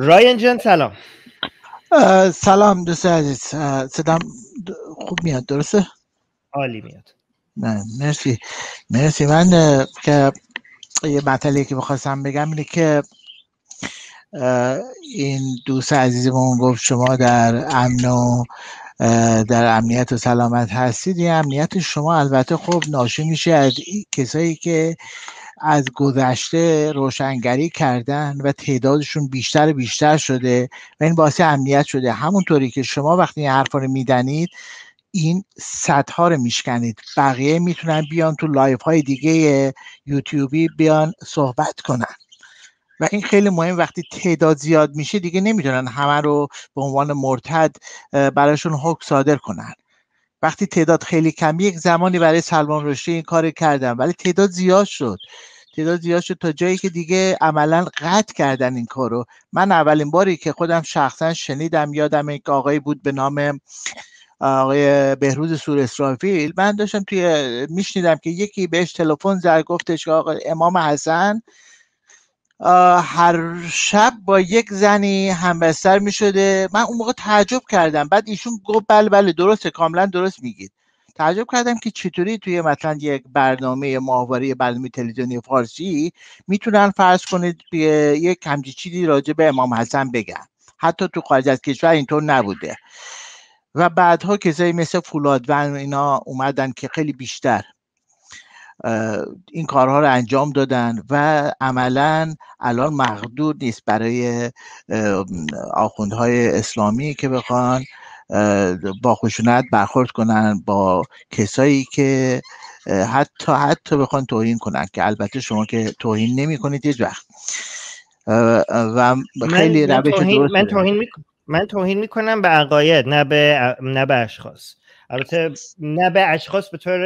رایان جان سلام سلام دوست عزیز صدام خوب میاد درسته عالی میاد نه مرسی مرسی من که یه مطلبی که بخواستم بگم اینه که این دوست عزیزمون گفت شما در امن و در امنیت و سلامت هستید این امنیت شما البته خوب ناشی میشه از کسایی که از گذشته روشنگری کردن و تعدادشون بیشتر و بیشتر شده و این باعث امنیت شده همونطوری که شما وقتی این حرفا رو میدنید این سدها رو میشکنید بقیه میتونن بیان تو لایف های دیگه یوتیوبی بیان صحبت کنن و این خیلی مهم وقتی تعداد زیاد میشه دیگه نمیتونن همه رو به عنوان مرتد براشون حکم صادر کنن وقتی تعداد خیلی کمی یک زمانی برای سلمان رشدی این کار کردم ولی تعداد زیاد شد تعداد زیاد شد تا جایی که دیگه عملا قطع کردن این کارو من اولین باری که خودم شخصا شنیدم یادم این آقایی بود به نام آقای بهروز سور اسرافیل من داشتم توی میشنیدم که یکی بهش تلفن زد گفتش که امام حسن هر شب با یک زنی همبستر می شده من اون موقع تعجب کردم بعد ایشون گفت بله بله درسته کاملا درست میگید تعجب کردم که چطوری توی مثلا یک برنامه ماهواره برنامه تلویزیونی فارسی میتونن فرض کنید یک کمچی چیزی راجع به امام حسن بگن حتی تو خارج از کشور اینطور نبوده و بعدها کسایی مثل و اینا اومدن که خیلی بیشتر این کارها رو انجام دادن و عملا الان مقدور نیست برای آخوندهای اسلامی که بخوان با خشونت برخورد کنن با کسایی که حتی حتی بخوان توهین کنن که البته شما که توهین نمی کنید هیچ وقت و خیلی روش من توهین میکنم من توهین میکنم به عقاید نه به نه به اشخاص البته نه به اشخاص به طور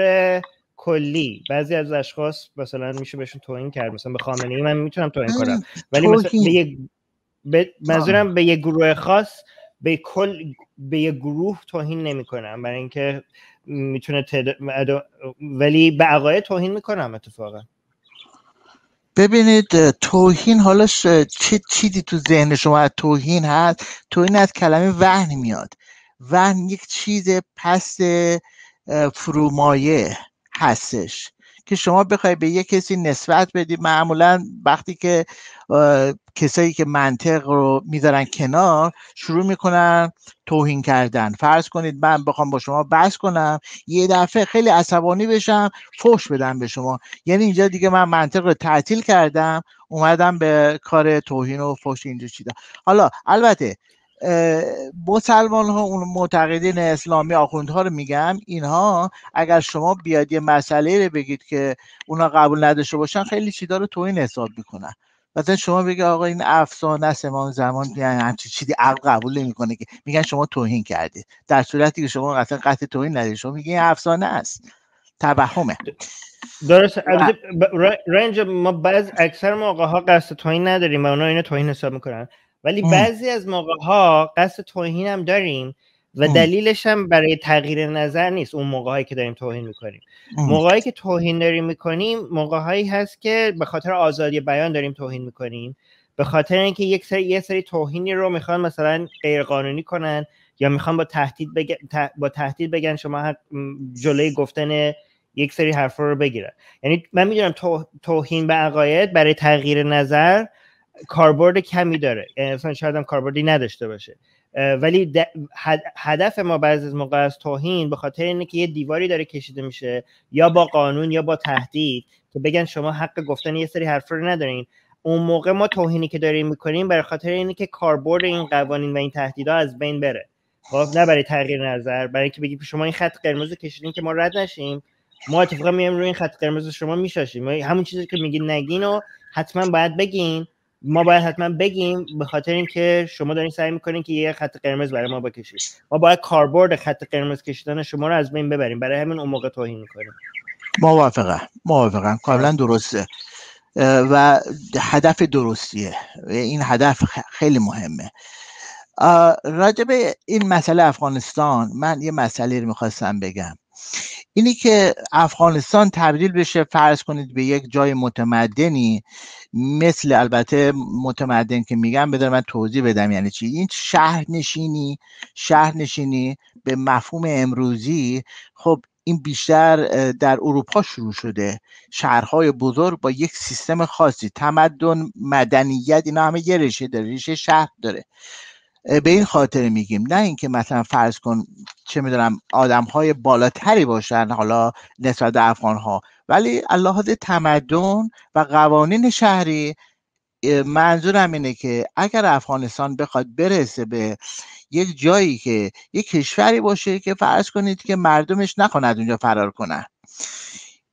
کلی بعضی از اشخاص مثلا میشه بهشون توهین کرد مثلا به خامنه ای من میتونم توهین کنم ولی مثلا به یه منظورم به یه گروه خاص به کل به یه گروه توهین نمیکنم برای اینکه میتونه تد... ولی به عقاید توهین میکنم اتفاقا ببینید توهین حالا چه چیزی تو ذهن شما از توهین هست توهین از کلمه وهن میاد وهن یک چیز پس فرومایه هستش که شما بخوای به یه کسی نسبت بدی معمولا وقتی که کسایی که منطق رو میذارن کنار شروع میکنن توهین کردن فرض کنید من بخوام با شما بحث کنم یه دفعه خیلی عصبانی بشم فوش بدم به شما یعنی اینجا دیگه من منطق رو تعطیل کردم اومدم به کار توهین و فوش اینجا چیدم حالا البته مسلمان ها اون معتقدین اسلامی ها رو میگم اینها اگر شما بیاد یه مسئله رو بگید که اونا قبول نداشته باشن خیلی چیزا رو توهین حساب میکنن مثلا شما بگی آقا این افسانه است امام زمان بیان یعنی همچی چیزی عقل قبول نمیکنه که میگن شما توهین کردید در صورتی که شما اصلا قطع توهین ندید شما این افسانه است توهمه درست رنج ما بعض اکثر موقع ها قصد توهین نداریم و اونا اینو توهین حساب میکنن ولی بعضی از موقع ها قصد توهین هم داریم و دلیلش هم برای تغییر نظر نیست اون هایی که داریم توهین میکنیم هایی که توهین داریم میکنیم هایی هست که به خاطر آزادی بیان داریم توهین میکنیم به خاطر اینکه یک سری یه سری توهینی رو میخوان مثلا غیرقانونی کنن یا میخوان با تهدید بگن با تهدید بگن شما جلوی گفتن یک سری حرفا رو بگیرن یعنی من میدونم توهین به عقاید برای تغییر نظر کاربرد کمی داره مثلا شاید هم کاربردی نداشته باشه ولی هدف ما بعضی از موقع از توهین به خاطر اینه که یه دیواری داره کشیده میشه یا با قانون یا با تهدید که بگن شما حق گفتن یه سری حرف رو ندارین اون موقع ما توهینی که داریم میکنیم برای خاطر اینه که کاربرد این قوانین و این تهدیدها از بین بره خب نه برای تغییر نظر برای اینکه بگید شما این خط قرمز کشیدین که ما رد نشیم ما اتفاقا میایم روی این خط قرمز شما میشاشیم همون چیزی که میگین نگین و حتما باید بگین ما باید حتما بگیم به خاطر اینکه شما دارین سعی میکنین که یه خط قرمز برای ما بکشید ما باید کاربرد خط قرمز کشیدن شما رو از بین ببریم برای همین اون موقع توهین میکنیم موافقم موافقم کاملا درسته و هدف درستیه این هدف خیلی مهمه راجب این مسئله افغانستان من یه مسئله رو میخواستم بگم اینی که افغانستان تبدیل بشه فرض کنید به یک جای متمدنی مثل البته متمدن که میگم بذار من توضیح بدم یعنی چی این شهر نشینی شهر نشینی به مفهوم امروزی خب این بیشتر در اروپا شروع شده شهرهای بزرگ با یک سیستم خاصی تمدن مدنیت اینا همه یه ریشه داره ریشه شهر داره به این خاطر میگیم نه اینکه مثلا فرض کن چه میدونم آدم های بالاتری باشن حالا نسبت افغان ها ولی الله تمدن و قوانین شهری منظورم اینه که اگر افغانستان بخواد برسه به یک جایی که یک کشوری باشه که فرض کنید که مردمش نخواند اونجا فرار کنن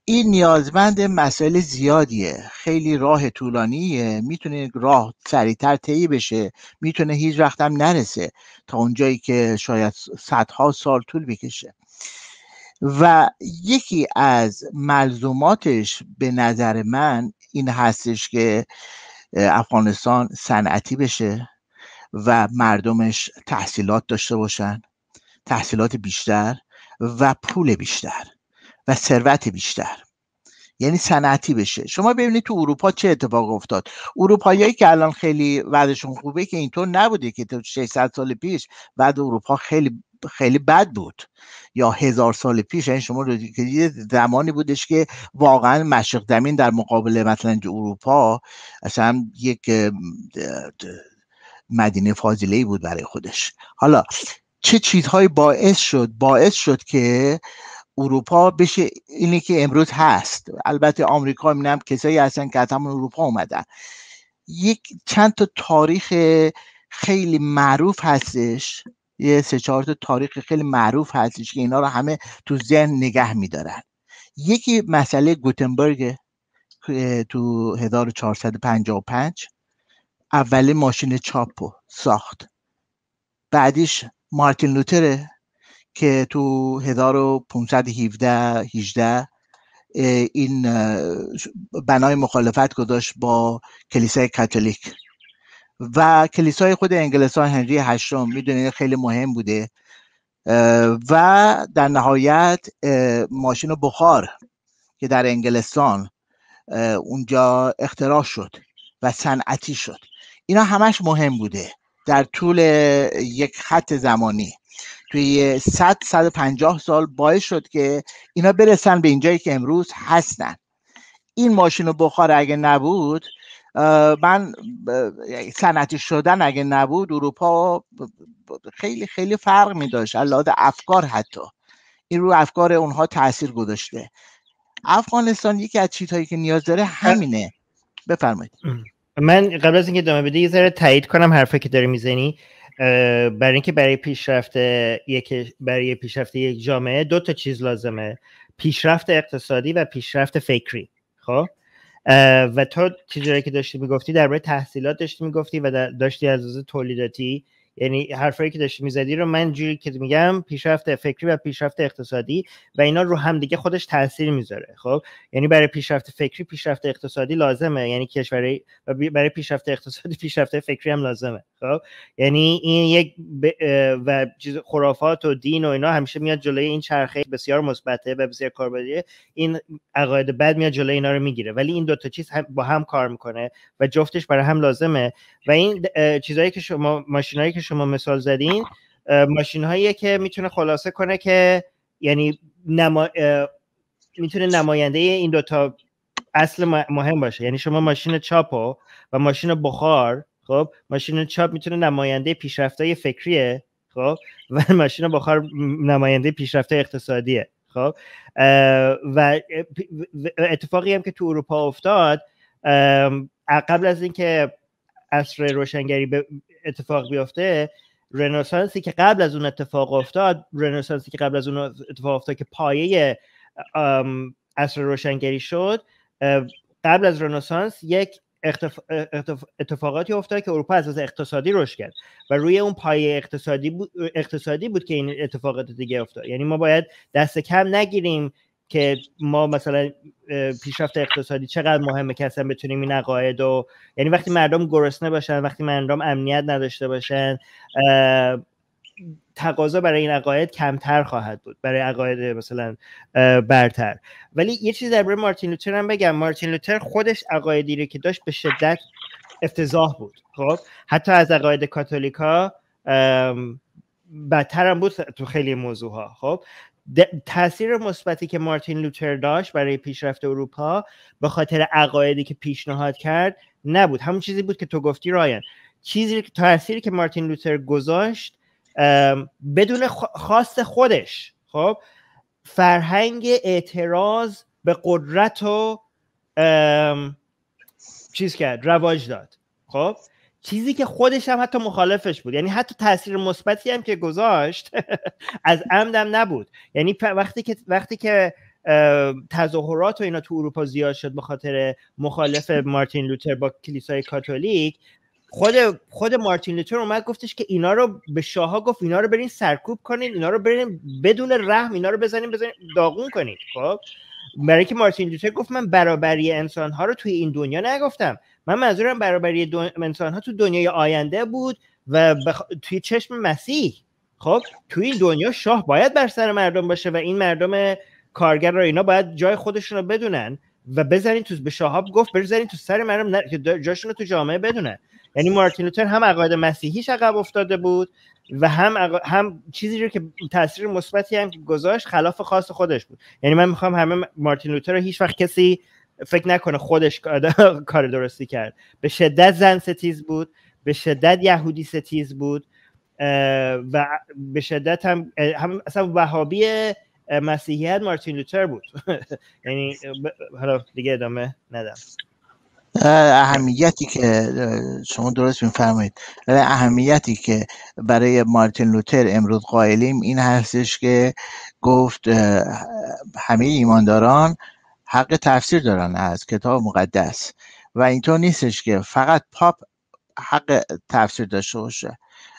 این نیازمند مسائل زیادیه خیلی راه طولانیه میتونه راه سریعتر طی بشه میتونه هیچ وقت هم نرسه تا اونجایی که شاید صدها سال طول بکشه و یکی از ملزوماتش به نظر من این هستش که افغانستان صنعتی بشه و مردمش تحصیلات داشته باشن تحصیلات بیشتر و پول بیشتر و ثروت بیشتر یعنی صنعتی بشه شما ببینید تو اروپا چه اتفاق افتاد اروپایی که الان خیلی وضعشون خوبه که اینطور نبوده که 600 سال پیش بعد اروپا خیلی خیلی بد بود یا هزار سال پیش این یعنی شما رو زمانی بودش که واقعا مشرق زمین در مقابل مثلا اروپا اصلا یک مدینه فاضله ای بود برای خودش حالا چه چیزهایی باعث شد باعث شد که اروپا بشه اینی که امروز هست البته آمریکا هم کسایی هستن که از همون اروپا اومدن یک چند تا تاریخ خیلی معروف هستش یه سه چهار تا تاریخ خیلی معروف هستش که اینا رو همه تو ذهن نگه میدارن یکی مسئله گوتنبرگ تو 1455 اولی ماشین چاپو ساخت بعدیش مارتین لوتره که تو 1517 18 این بنای مخالفت گذاشت با کلیسای کاتولیک و کلیسای خود انگلستان هنری هشتم میدونید خیلی مهم بوده و در نهایت ماشین بخار که در انگلستان اونجا اختراع شد و صنعتی شد اینا همش مهم بوده در طول یک خط زمانی توی 100 150 سال باعث شد که اینا برسن به اینجایی که امروز هستن این ماشین بخار اگه نبود من صنعتی شدن اگه نبود اروپا خیلی خیلی فرق می داشت الاد افکار حتی این رو افکار اونها تاثیر گذاشته افغانستان یکی از چیزهایی که نیاز داره همینه بفرمایید من قبل از اینکه ادامه بده یه ذره تایید کنم حرفی که داری میزنی برای اینکه برای پیشرفت یک برای پیشرفت یک جامعه دو تا چیز لازمه پیشرفت اقتصادی و پیشرفت فکری خب و تو چیزی که داشتی میگفتی درباره تحصیلات داشتی میگفتی و داشتی از تولیدی تولیداتی یعنی حرفایی که داشتی میزدی رو من جوری که میگم پیشرفت فکری و پیشرفت اقتصادی و اینا رو هم دیگه خودش تاثیر میذاره خب یعنی برای پیشرفت فکری پیشرفت اقتصادی لازمه یعنی کشور برای پیشرفت اقتصادی پیشرفت فکری هم لازمه خب یعنی این یک و چیز خرافات و دین و اینا همیشه میاد جلوی این چرخه بسیار مثبته و بسیار کاربردی این عقاید بد میاد جلوی اینا رو میگیره ولی این دوتا چیز با هم کار میکنه و جفتش برای هم لازمه و این چیزایی که شما ماشینایی شما مثال زدین ماشین هایی که میتونه خلاصه کنه که یعنی نما... میتونه نماینده این دوتا اصل مهم باشه یعنی شما ماشین چاپ و ماشین بخار خب ماشین چاپ میتونه نماینده پیشرفتای فکریه خب و ماشین بخار نماینده پیشرفت اقتصادیه خب و اتفاقی هم که تو اروپا افتاد قبل از اینکه عصر روشنگری به اتفاق بیفته رنسانسی که قبل از اون اتفاق افتاد رنسانسی که قبل از اون اتفاق افتاد که پایه عصر روشنگری شد قبل از رنسانس یک اتفاقاتی افتاد که اروپا از از اقتصادی رشد کرد و روی اون پایه اقتصادی بود, اقتصادی بود که این اتفاقات دیگه افتاد یعنی ما باید دست کم نگیریم که ما مثلا پیشرفت اقتصادی چقدر مهمه که اصلا بتونیم این عقاید و یعنی وقتی مردم گرسنه باشن وقتی مردم امنیت نداشته باشن تقاضا برای این عقاید کمتر خواهد بود برای عقاید مثلا برتر ولی یه چیز درباره مارتین لوتر هم بگم مارتین لوتر خودش عقایدی رو که داشت به شدت افتضاح بود خب حتی از عقاید کاتولیکا بدتر هم بود تو خیلی موضوع ها خب تاثیر مثبتی که مارتین لوتر داشت برای پیشرفت اروپا به خاطر عقایدی که پیشنهاد کرد نبود همون چیزی بود که تو گفتی رایان چیزی که تاثیری که مارتین لوتر گذاشت بدون خواست خودش خب فرهنگ اعتراض به قدرت و چیز کرد رواج داد خب چیزی که خودش هم حتی مخالفش بود یعنی حتی تاثیر مثبتی هم که گذاشت از عمدم نبود یعنی وقتی که وقتی که تظاهرات و اینا تو اروپا زیاد شد به خاطر مخالف مارتین لوتر با کلیسای کاتولیک خود خود مارتین لوتر اومد گفتش که اینا رو به شاها گفت اینا رو برین سرکوب کنین اینا رو برین بدون رحم اینا رو بزنین بزنین داغون کنین خب برای که مارتین لوتر گفت من برابری انسان ها رو توی این دنیا نگفتم من منظورم برابری دو... انسان ها تو دنیای آینده بود و توی چشم مسیح خب توی این دنیا شاه باید بر سر مردم باشه و این مردم کارگر را اینا باید جای خودشون رو بدونن و بزنین تو به شاهاب گفت بزنین تو سر مردم نر... جاشون رو تو جامعه بدونن یعنی مارتین لوتر هم عقاید مسیحیش عقب افتاده بود و هم هم چیزی رو که تاثیر مثبتی هم گذاشت خلاف خاص خودش بود یعنی من میخوام همه مارتین لوتر رو هیچ وقت کسی فکر نکنه خودش کار درستی کرد به شدت زن ستیز بود به شدت یهودی ستیز بود و به شدت هم, هم اصلا وهابی مسیحیت مارتین لوتر بود یعنی حالا دیگه ادامه ندم اهمیتی که شما درست میفرمایید اهمیتی که برای مارتین لوتر امروز قائلیم این هستش که گفت همه ایمانداران حق تفسیر دارن از کتاب مقدس و اینطور نیستش که فقط پاپ حق تفسیر داشته باشه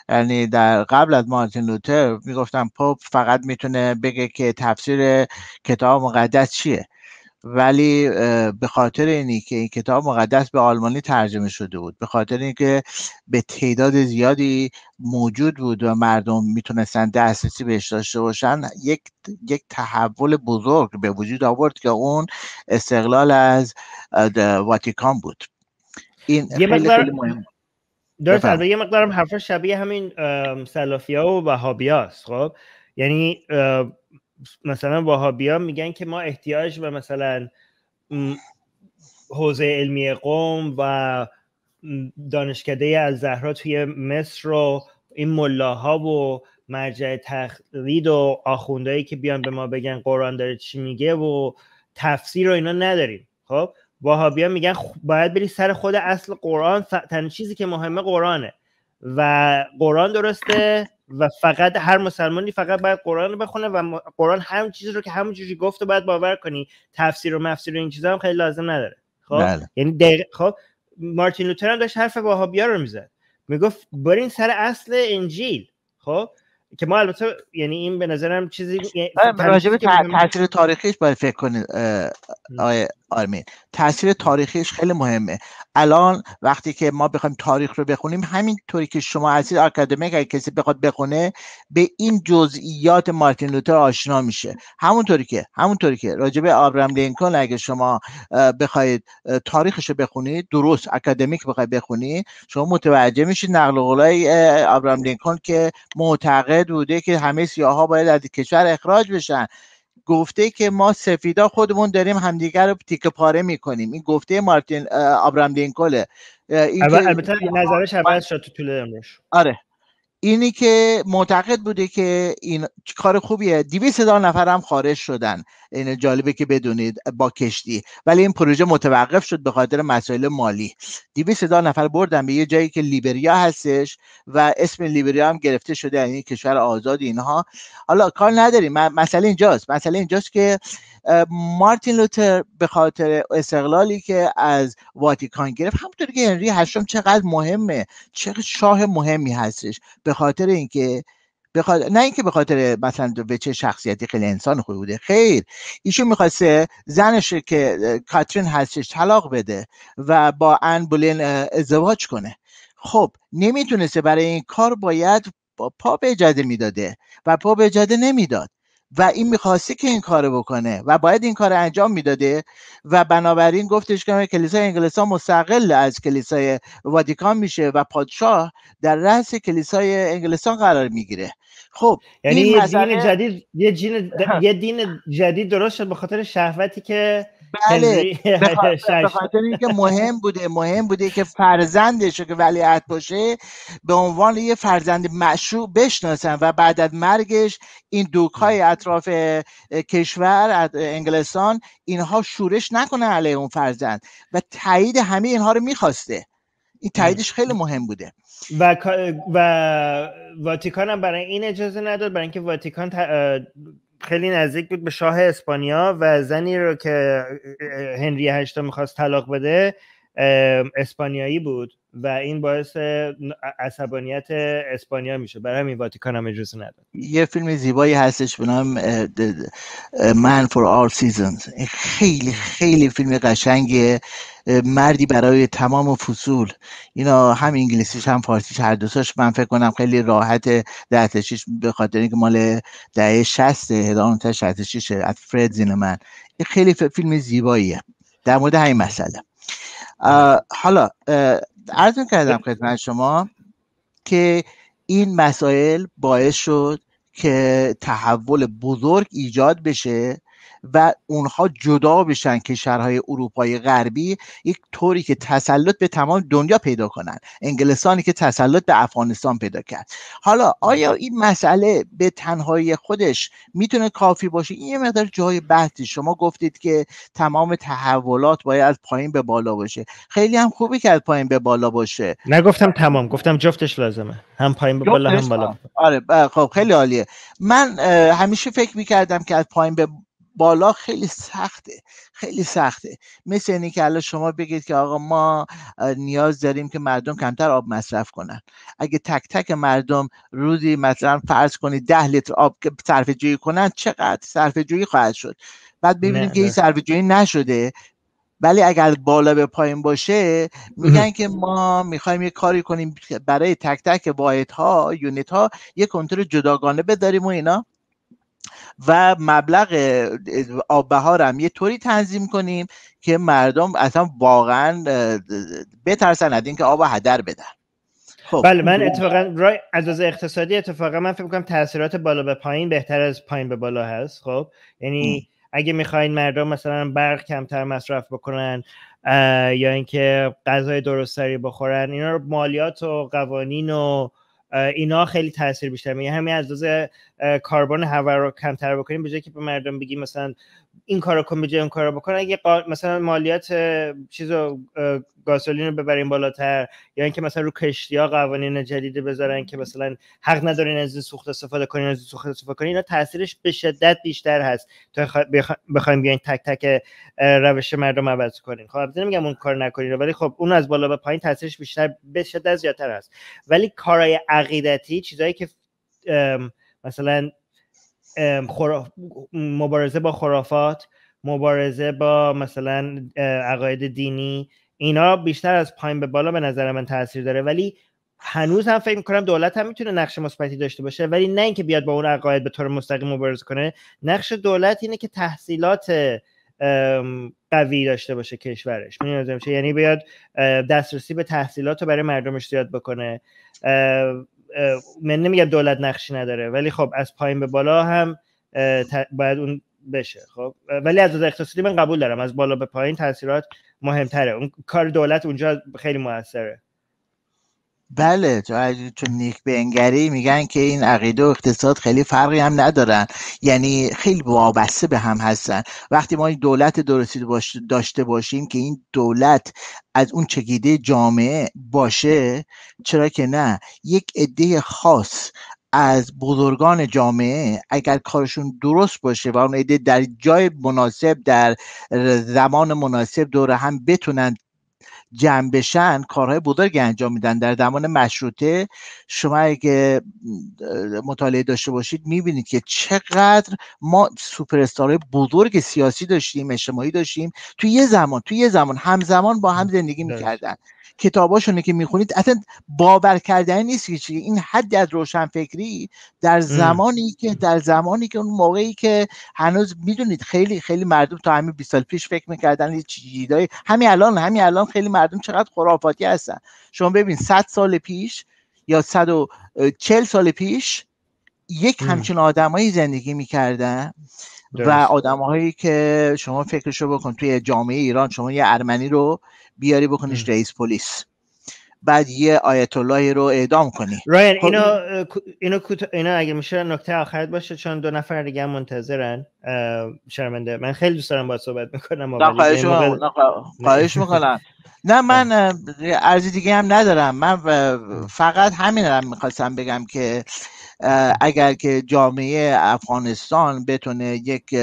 یعنی در قبل از مارتین لوتر میگفتن پاپ فقط میتونه بگه که تفسیر کتاب مقدس چیه ولی به خاطر اینی که این کتاب مقدس به آلمانی ترجمه شده بود به خاطر اینکه به تعداد زیادی موجود بود و مردم میتونستن دسترسی بهش داشته باشن یک یک تحول بزرگ به وجود آورد که اون استقلال از واتیکان بود این یه مقدار یه مقدارم حرف شبیه همین سلافیا و وهابیاست خب یعنی مثلا وهابیا میگن که ما احتیاج به مثلا حوزه علمی قوم و دانشکده از زهرا توی مصر رو این ملاها و مرجع تقلید و آخوندهایی که بیان به ما بگن قرآن داره چی میگه و تفسیر رو اینا نداریم خب وهابیا میگن باید بری سر خود اصل قرآن تنها چیزی که مهمه قرآنه و قرآن درسته و فقط هر مسلمانی فقط باید قرآن رو بخونه و قرآن هم چیزی رو که همون جوری گفته باید باور کنی تفسیر و مفسیر و این چیزا هم خیلی لازم نداره خب بله. یعنی دقیق خب مارتین لوتر هم داشت حرف وهابیا رو میزد میگفت برین سر اصل انجیل خب که ما البته یعنی این به نظرم چیزی بله، راجع به تاثیر تاریخیش باید فکر کنید آرمین تاثیر تاریخیش خیلی مهمه الان وقتی که ما بخوایم تاریخ رو بخونیم همین طوری که شما از آکادمیک اگر کسی بخواد بخونه به این جزئیات مارتین لوتر آشنا میشه همونطوری که همونطوری که راجبه آبرام لینکن اگه شما بخواید تاریخش رو بخونید درست اکادمیک بخواید بخونید شما متوجه میشید نقل قولای آبرام لینکن که معتقد بوده که همه سیاها باید از کشور اخراج بشن گفته که ما سفیدا خودمون داریم همدیگر رو تیکه پاره میکنیم این گفته مارتین آبرام لینکوله البته نظرش عوض شد تو طول آره اینی که معتقد بوده که این کار خوبیه دیوی هزار نفر هم خارج شدن این جالبه که بدونید با کشتی ولی این پروژه متوقف شد به خاطر مسائل مالی دیوی صدا نفر بردن به یه جایی که لیبریا هستش و اسم لیبریا هم گرفته شده یعنی کشور آزاد اینها حالا کار نداریم مسئله اینجاست مسئله اینجاست که مارتین لوتر به خاطر استقلالی که از واتیکان گرفت همونطور که هنری هشتم چقدر مهمه چقدر شاه مهمی هستش به خاطر اینکه بخاطر نه اینکه به خاطر مثلا به چه شخصیتی خیلی انسان خوبی بوده خیر ایشون میخواسته زنش که کاترین هستش طلاق بده و با ان بولین ازدواج کنه خب نمیتونسته برای این کار باید پا به جده میداده و پا به جده نمیداد و این میخواسته که این کارو بکنه و باید این کار انجام میداده و بنابراین گفتش که کلیسای انگلستان مستقل از کلیسای واتیکان میشه و پادشاه در رأس کلیسای انگلستان قرار میگیره خب یعنی یه دین جدید یه, دین جدید درست شد به خاطر شهوتی که بله به خاطر اینکه مهم بوده مهم بوده که فرزندش که ولیعت باشه به عنوان یه فرزند مشروع بشناسن و بعد از مرگش این دوکای اطراف کشور انگلستان اینها شورش نکنه علیه اون فرزند و تایید همه اینها رو میخواسته این تاییدش خیلی مهم بوده و و واتیکان هم برای این اجازه نداد برای اینکه واتیکان خیلی نزدیک بود به شاه اسپانیا و زنی رو که هنری هشتم میخواست طلاق بده اسپانیایی بود و این باعث عصبانیت اسپانیا میشه برای همین واتیکان هم اجازه نداد یه فیلم زیبایی هستش به نام Man for All Seasons خیلی خیلی فیلم قشنگیه مردی برای تمام فصول اینا هم انگلیسیش هم فارسیش هر دوستاش من فکر کنم خیلی راحت ده به خاطر اینکه مال دهه تا 1966 از فرد من این خیلی فیلم زیباییه در مورد همین مسئله حالا عرض کردم خدمت شما که این مسائل باعث شد که تحول بزرگ ایجاد بشه و اونها جدا بشن که شهرهای اروپای غربی یک طوری که تسلط به تمام دنیا پیدا کنن انگلستانی که تسلط به افغانستان پیدا کرد حالا آیا این مسئله به تنهایی خودش میتونه کافی باشه این یه مقدار جای بحثی شما گفتید که تمام تحولات باید از پایین به بالا باشه خیلی هم خوبی که از پایین به بالا باشه نگفتم تمام گفتم جفتش لازمه هم پایین به بالا هم بالا آره خب خیلی عالیه من همیشه فکر میکردم که از پایین به بالا خیلی سخته خیلی سخته مثل اینکه که الان شما بگید که آقا ما نیاز داریم که مردم کمتر آب مصرف کنن اگه تک تک مردم روزی مثلا فرض کنید ده لیتر آب که صرفه جویی کنن چقدر صرف جویی خواهد شد بعد ببینیم که این صرفه جویی نشده ولی اگر بالا به پایین باشه میگن که ما میخوایم یه کاری کنیم برای تک تک واحد ها یونیت ها یه کنترل جداگانه بداریم و اینا و مبلغ آببهار هم یه طوری تنظیم کنیم که مردم اصلا واقعا بترسن از اینکه آب هدر بدن خب. بله من اتفاقا رای از اقتصادی اتفاقا من فکر میکنم تاثیرات بالا به پایین بهتر از پایین به بالا هست خب یعنی اگه میخواین مردم مثلا برق کمتر مصرف بکنن یا اینکه غذای درستری بخورن اینا رو مالیات و قوانین و اینا خیلی تاثیر بیشتر میگه همین از دوز کاربن هوا رو کمتر بکنیم به جای که به مردم بگیم مثلا این رو کن جون رو بکن اگه مثلا مالیات رو گازولین رو ببریم بالاتر یا اینکه مثلا رو کشتی ها قوانین جدید بذارن که مثلا حق ندارین از سوخت استفاده کنین از سوخت استفاده کنین اینا تاثیرش به شدت بیشتر هست تا بخوایم بیاین تک تک روش مردم عوض کنین خب البته نمیگم اون کار نکنین ولی خب اون از بالا به پایین تاثیرش بیشتر به شدت زیادتر هست ولی کارهای عقیدتی چیزایی که مثلا مبارزه با خرافات مبارزه با مثلا عقاید دینی اینا بیشتر از پایین به بالا به نظر من تاثیر داره ولی هنوز هم فکر میکنم دولت هم میتونه نقش مثبتی داشته باشه ولی نه اینکه بیاد با اون عقاید به طور مستقیم مبارزه کنه نقش دولت اینه که تحصیلات قوی داشته باشه کشورش یعنی بیاد دسترسی به تحصیلات رو برای مردمش زیاد بکنه من نمیگم دولت نقشی نداره ولی خب از پایین به بالا هم باید اون بشه خب ولی از از اقتصادی من قبول دارم از بالا به پایین تاثیرات مهمتره اون کار دولت اونجا خیلی موثره بله چون نیک به نیک میگن که این عقیده و اقتصاد خیلی فرقی هم ندارن یعنی خیلی وابسته به هم هستن وقتی ما این دولت درستی داشته باشیم که این دولت از اون چگیده جامعه باشه چرا که نه یک عده خاص از بزرگان جامعه اگر کارشون درست باشه و اون عده در جای مناسب در زمان مناسب دوره هم بتونن جمع بشن کارهای بزرگی انجام میدن در زمان مشروطه شما اگه مطالعه داشته باشید میبینید که چقدر ما سوپرستارهای بزرگ سیاسی داشتیم اجتماعی داشتیم توی یه زمان توی یه زمان همزمان با هم زندگی میکردن کتاباشونه که میخونید اصلا باور کردنی نیست که این حد از روشنفکری در زمانی که در زمانی که اون موقعی که هنوز میدونید خیلی خیلی مردم تا همین 20 سال پیش فکر میکردن یه چیزایی همین الان همین الان خیلی مردم چقدر خرافاتی هستن شما ببین 100 سال پیش یا 140 سال پیش یک همچین آدمایی زندگی میکردن و آدمهایی که شما فکرشو بکن توی جامعه ایران شما یه ارمنی رو بیاری بکنیش رئیس پلیس بعد یه آیت الله رو اعدام کنی رایان خب، اینو اینو, اینا اگه میشه نکته آخرت باشه چون دو نفر دیگه منتظرن شرمنده من خیلی دوست دارم با صحبت میکنم نه خواهش, موقع... خواهش میکنم نه من ارزی دیگه هم ندارم من فقط همین رو میخواستم بگم که اگر که جامعه افغانستان بتونه یک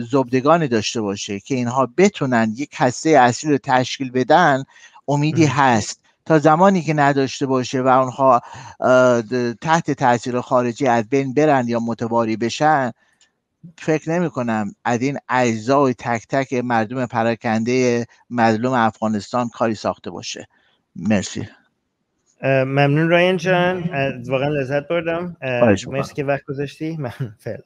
زبدگانی داشته باشه که اینها بتونن یک هسته اصلی رو تشکیل بدن امیدی هست تا زمانی که نداشته باشه و اونها تحت تاثیر خارجی از بین برن یا متواری بشن فکر نمی کنم از این اجزای تک تک مردم پراکنده مظلوم افغانستان کاری ساخته باشه مرسی ممنون راین جان واقعا لذت بردم مرسی که وقت گذاشتی من